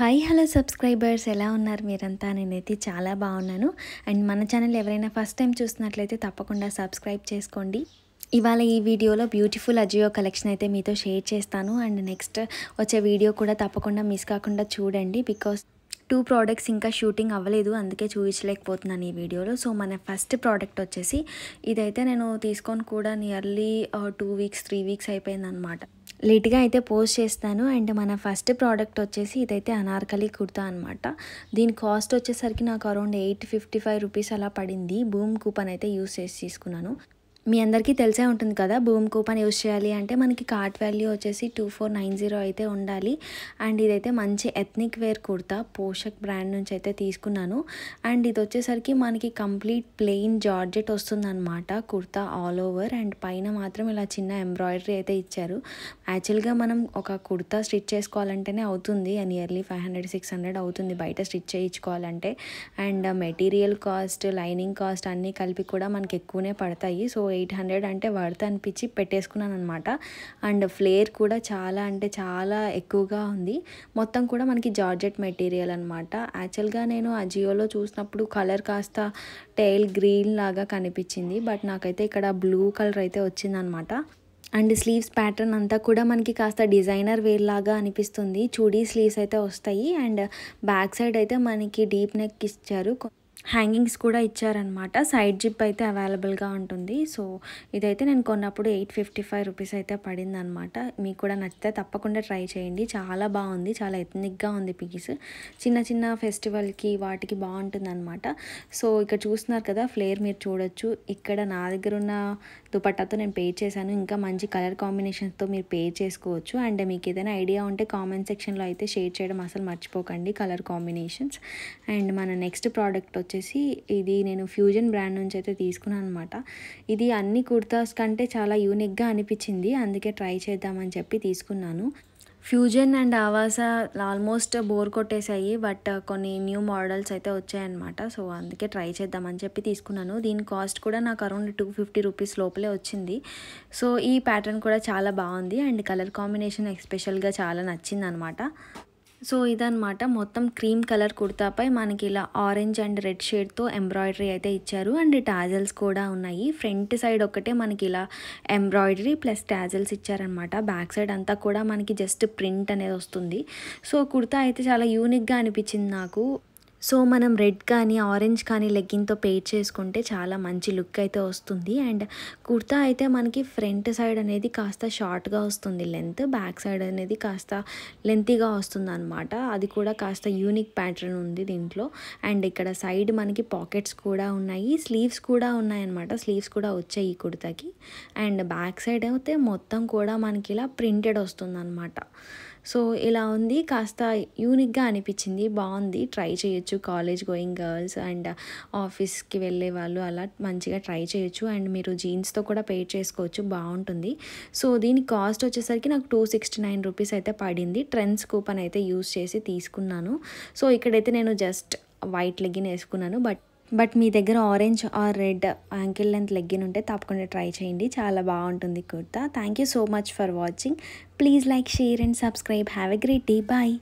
hi hello subscribers ఎలా ఉన్నారు మీరంతా నేనైతే చాలా బాగున్నాను అండ్ మన ఛానల్ ఎవరైనా ఫస్ట్ టైం చూసినట్లయితే తప్పకుండా సబ్స్క్రైబ్ చేసుకోండి ఇవాళ ఈ వీడియోలో బ్యూటిఫుల్ అజియో కలెక్షన్ అయితే మీతో షేర్ చేస్తాను అండ్ నెక్స్ట్ వచ్చే వీడియో కూడా తప్పకుండా మిస్ కాకుండా చూడండి బికాస్ టూ ప్రోడక్ట్స్ ఇంకా షూటింగ్ అవ్వలేదు అందుకే చూపించలేకపోతున్నాను ఈ వీడియోలో సో మన ఫస్ట్ ప్రోడక్ట్ వచ్చేసి ఇదైతే నేను తీసుకొని కూడా nearly two weeks three weeks అయిపోయిందనమాట లేట్గా అయితే పోస్ట్ చేస్తాను అండ్ మన ఫస్ట్ ప్రోడక్ట్ వచ్చేసి ఇదైతే అనార్కలి కుర్తా అనమాట దీని కాస్ట్ వచ్చేసరికి నాకు around eight fifty five rupees అలా పడింది బూమ్ కూపన్ అయితే యూస్ చేసి తీసుకున్నాను మీ అందరికీ తెలిసే ఉంటుంది కదా భూమి కూపన్ యూజ్ చేయాలి అంటే మనకి కార్ట్ వాల్యూ వచ్చేసి టూ ఫోర్ నైన్ జీరో అయితే ఉండాలి అండ్ ఇదైతే మంచి ethnic wear kurta Poshak brand నుంచి అయితే తీసుకున్నాను అండ్ ఇది వచ్చేసరికి మనకి కంప్లీట్ ప్లెయిన్ జార్జెట్ వస్తుందన్నమాట కుర్తా ఆల్ ఓవర్ అండ్ పైన మాత్రం ఇలా చిన్న ఎంబ్రాయిడరీ అయితే ఇచ్చారు యాక్చువల్గా మనం ఒక కుర్తా స్టిచ్ చేసుకోవాలంటేనే అవుతుంది nearly yearly five hundred six hundred అవుతుంది బయట స్టిచ్ చేయించుకోవాలంటే and material cost lining cost అన్నీ కలిపి కూడా మనకి ఎక్కువనే పడతాయి సో ఎయిట్ హండ్రెడ్ అంటే వర్త్ అనిపించి పెట్టేసుకున్నాను అనమాట అండ్ ఫ్లేర్ కూడా చాలా అంటే చాలా ఎక్కువగా ఉంది మొత్తం కూడా మనకి జార్జెట్ మెటీరియల్ అనమాట యాక్చువల్గా నేను అజియోలో చూసినప్పుడు కలర్ కాస్త టైల్ గ్రీన్ లాగా కనిపించింది బట్ నాకైతే ఇక్కడ బ్లూ కలర్ అయితే వచ్చిందనమాట అండ్ స్లీవ్స్ ప్యాటర్న్ అంతా కూడా మనకి కాస్త డిజైనర్ వేర్ లాగా అనిపిస్తుంది చూడీ స్లీవ్స్ అయితే వస్తాయి అండ్ బ్యాక్ సైడ్ అయితే మనకి డీప్ నెక్ ఇచ్చారు హ్యాంగింగ్స్ కూడా ఇచ్చారనమాట సైడ్ జిప్ అయితే అవైలబుల్గా ఉంటుంది సో ఇదైతే నేను కొన్నప్పుడు ఎయిట్ ఫిఫ్టీ ఫైవ్ రూపీస్ అయితే పడిందనమాట మీకు కూడా నచ్చితే తప్పకుండా ట్రై చేయండి చాలా బాగుంది చాలా ఎత్నిక్గా ఉంది పీస్ చిన్న చిన్న ఫెస్టివల్కి వాటికి బాగుంటుందన్నమాట సో ఇక్కడ చూస్తున్నారు కదా ఫ్లేర్ మీరు చూడొచ్చు ఇక్కడ నా దగ్గర ఉన్న దుపట్టాతో నేను పే చేశాను ఇంకా మంచి కలర్ కాంబినేషన్స్తో మీరు పే చేసుకోవచ్చు అండ్ మీకు ఏదైనా ఐడియా ఉంటే కామెంట్ సెక్షన్లో అయితే షేర్ చేయడం అసలు మర్చిపోకండి కలర్ కాంబినేషన్స్ అండ్ మన నెక్స్ట్ ప్రోడక్ట్ వచ్చేసి ఇది నేను ఫ్యూజన్ బ్రాండ్ నుంచి అయితే తీసుకున్నాను అనమాట ఇది అన్ని కుర్తాస్ కంటే చాలా యూనిక్గా అనిపించింది అందుకే ట్రై చేద్దామని చెప్పి తీసుకున్నాను fusion and Avaasa almost bore కొట్టేశాయి బట్ కొన్ని న్యూ మోడల్స్ అయితే వచ్చాయన్నమాట సో అందుకే ట్రై చేద్దామని చెప్పి తీసుకున్నాను దీని కాస్ట్ కూడా నాకు అరౌండ్ టూ ఫిఫ్టీ రూపీస్ లోపలే వచ్చింది సో ఈ ప్యాటర్న్ కూడా చాలా బాగుంది అండ్ కలర్ కాంబినేషన్ ఎస్పెషల్గా చాలా నచ్చింది అనమాట సో ఇదనమాట మొత్తం క్రీమ్ కలర్ కుర్తాపై మనకి ఇలా ఆరెంజ్ అండ్ రెడ్ షేడ్తో ఎంబ్రాయిడరీ అయితే ఇచ్చారు అండ్ టాజల్స్ కూడా ఉన్నాయి ఫ్రంట్ సైడ్ ఒకటే మనకి ఇలా ఎంబ్రాయిడరీ ప్లస్ టాజల్స్ ఇచ్చారనమాట బ్యాక్ సైడ్ అంతా కూడా మనకి జస్ట్ ప్రింట్ అనేది వస్తుంది సో కుర్తా అయితే చాలా యూనిక్గా అనిపించింది నాకు సో మనం రెడ్ కానీ ఆరెంజ్ కానీ లెగ్గింగ్తో పెయిట్ చేసుకుంటే చాలా మంచి లుక్ అయితే వస్తుంది అండ్ కుర్తా అయితే మనకి ఫ్రంట్ సైడ్ అనేది కాస్త షార్ట్గా వస్తుంది లెంత్ బ్యాక్ సైడ్ అనేది కాస్త లెంతీగా వస్తుంది అనమాట అది కూడా కాస్త యూనిక్ ప్యాటర్న్ ఉంది దీంట్లో అండ్ ఇక్కడ సైడ్ మనకి పాకెట్స్ కూడా ఉన్నాయి స్లీవ్స్ కూడా ఉన్నాయన్నమాట స్లీవ్స్ కూడా వచ్చాయి ఈ కుర్తాకి అండ్ బ్యాక్ సైడ్ అయితే మొత్తం కూడా మనకి ఇలా ప్రింటెడ్ వస్తుంది అనమాట సో ఇలా ఉంది కాస్త యూనిక్గా అనిపించింది బాగుంది ట్రై చేయొచ్చు కాలేజ్ గోయింగ్ గర్ల్స్ అండ్ ఆఫీస్కి వెళ్ళే వాళ్ళు అలా మంచిగా ట్రై చేయొచ్చు అండ్ మీరు జీన్స్తో కూడా పే చేసుకోవచ్చు బాగుంటుంది సో దీని కాస్ట్ వచ్చేసరికి నాకు టూ సిక్స్టీ నైన్ రూపీస్ అయితే పడింది ట్రెండ్స్ కూపన్ అయితే యూస్ చేసి తీసుకున్నాను సో ఇక్కడైతే నేను జస్ట్ వైట్ లెగ్గిన్ వేసుకున్నాను బట్ బట్ మీ దగ్గర orange or red ankle length legging ఉంటే తప్పకుండా ట్రై చేయండి చాలా బాగుంటుంది kurta thank you so much for watching please like share and subscribe have a great day bye